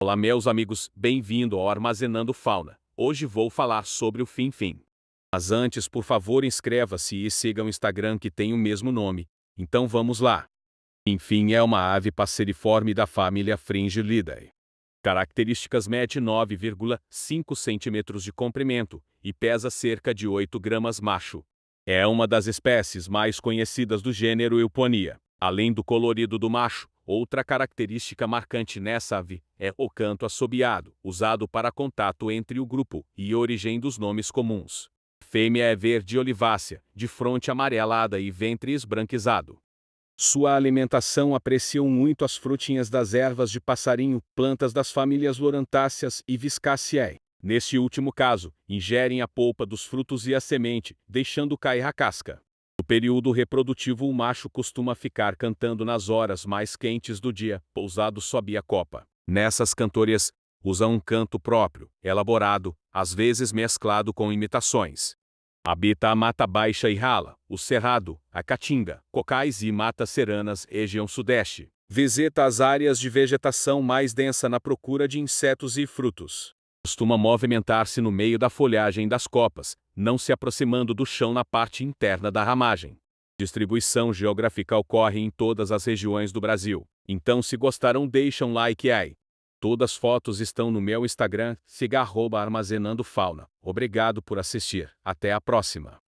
Olá meus amigos, bem-vindo ao Armazenando Fauna. Hoje vou falar sobre o Finfin. Mas antes, por favor, inscreva-se e siga o Instagram que tem o mesmo nome. Então vamos lá. Finfin é uma ave passeriforme da família Fringilidae. Características mede 9,5 cm de comprimento e pesa cerca de 8 gramas macho. É uma das espécies mais conhecidas do gênero Euponia. Além do colorido do macho, Outra característica marcante nessa ave é o canto assobiado, usado para contato entre o grupo e origem dos nomes comuns. Fêmea é verde olivácea, de fronte amarelada e ventre esbranquiçado. Sua alimentação apreciam muito as frutinhas das ervas de passarinho, plantas das famílias Lorantáceas e Viscaceae. Neste último caso, ingerem a polpa dos frutos e a semente, deixando cair a casca período reprodutivo o macho costuma ficar cantando nas horas mais quentes do dia, pousado sob a copa. Nessas cantorias, usa um canto próprio, elaborado, às vezes mesclado com imitações. Habita a mata baixa e rala, o cerrado, a caatinga, cocais e matas seranas, região sudeste. Visita as áreas de vegetação mais densa na procura de insetos e frutos. Costuma movimentar-se no meio da folhagem das copas, não se aproximando do chão na parte interna da ramagem. Distribuição geográfica ocorre em todas as regiões do Brasil. Então se gostaram deixam like aí. Todas as fotos estão no meu Instagram, siga arroba armazenando fauna. Obrigado por assistir. Até a próxima.